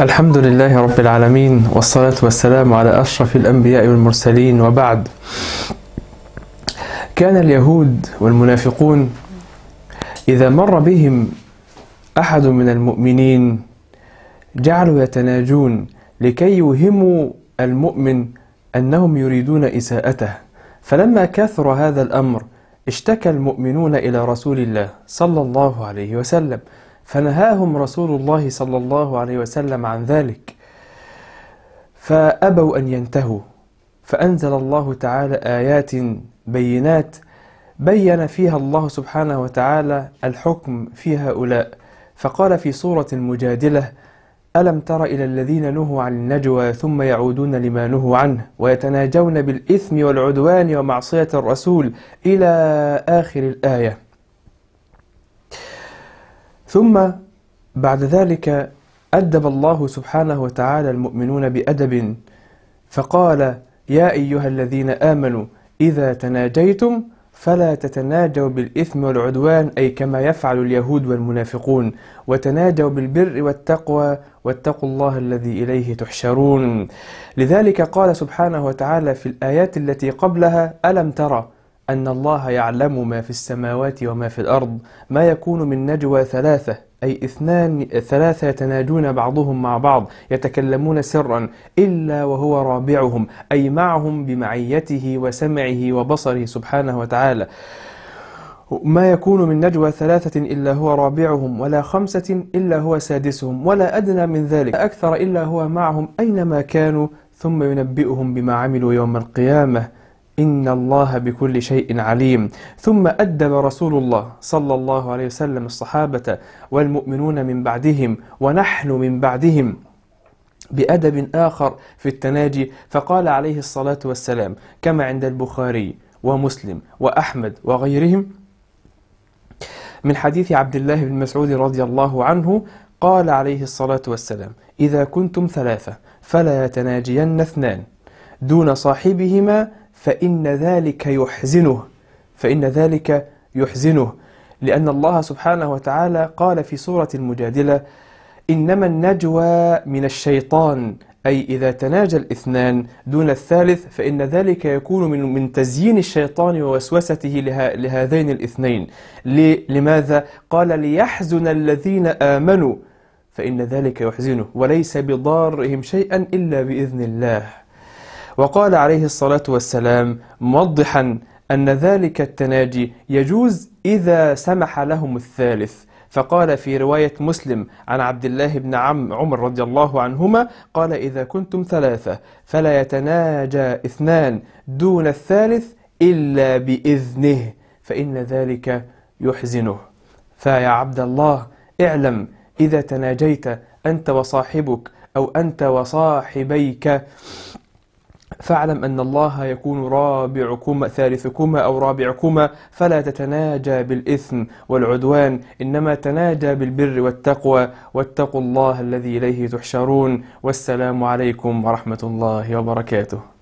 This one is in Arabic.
الحمد لله رب العالمين والصلاة والسلام على أشرف الأنبياء والمرسلين وبعد كان اليهود والمنافقون إذا مر بهم أحد من المؤمنين جعلوا يتناجون لكي يوهموا المؤمن أنهم يريدون إساءته فلما كثر هذا الأمر اشتكى المؤمنون إلى رسول الله صلى الله عليه وسلم فنهاهم رسول الله صلى الله عليه وسلم عن ذلك فأبوا أن ينتهوا فأنزل الله تعالى آيات بينات بين فيها الله سبحانه وتعالى الحكم في هؤلاء فقال في سورة المجادلة ألم تر إلى الذين نهوا عن النجوى ثم يعودون لما نهوا عنه ويتناجون بالإثم والعدوان ومعصية الرسول إلى آخر الآية ثم بعد ذلك أدب الله سبحانه وتعالى المؤمنون بأدب فقال يا أيها الذين آمنوا إذا تناجيتم فلا تتناجوا بالإثم والعدوان أي كما يفعل اليهود والمنافقون وتناجوا بالبر والتقوى واتقوا الله الذي إليه تحشرون لذلك قال سبحانه وتعالى في الآيات التي قبلها ألم ترى أن الله يعلم ما في السماوات وما في الأرض ما يكون من نجوى ثلاثة أي اثنان ثلاثة يتناجون بعضهم مع بعض يتكلمون سرا إلا وهو رابعهم أي معهم بمعيته وسمعه وبصره سبحانه وتعالى ما يكون من نجوى ثلاثة إلا هو رابعهم ولا خمسة إلا هو سادسهم ولا أدنى من ذلك أكثر إلا هو معهم أينما كانوا ثم ينبئهم بما عملوا يوم القيامة إن الله بكل شيء عليم ثم أدب رسول الله صلى الله عليه وسلم الصحابة والمؤمنون من بعدهم ونحن من بعدهم بأدب آخر في التناجي فقال عليه الصلاة والسلام كما عند البخاري ومسلم وأحمد وغيرهم من حديث عبد الله بن مسعود رضي الله عنه قال عليه الصلاة والسلام إذا كنتم ثلاثة فلا يتناجين اثنان دون صاحبهما فإن ذلك يحزنه فإن ذلك يحزنه لأن الله سبحانه وتعالى قال في سورة المجادلة إنما النجوى من الشيطان أي إذا تناجى الاثنان دون الثالث فإن ذلك يكون من من تزيين الشيطان ووسوسته لهذين الاثنين لماذا؟ قال ليحزن الذين آمنوا فإن ذلك يحزنه وليس بضارهم شيئا إلا بإذن الله وقال عليه الصلاة والسلام موضحا أن ذلك التناجي يجوز إذا سمح لهم الثالث فقال في رواية مسلم عن عبد الله بن عم عمر رضي الله عنهما قال إذا كنتم ثلاثة فلا يتناجى اثنان دون الثالث إلا بإذنه فإن ذلك يحزنه فيا عبد الله اعلم إذا تناجيت أنت وصاحبك أو أنت وصاحبيك فاعلم أن الله يكون رابعكما ثالثكما أو رابعكما فلا تتناجى بالإثم والعدوان إنما تناجى بالبر والتقوى واتقوا الله الذي إليه تحشرون والسلام عليكم ورحمة الله وبركاته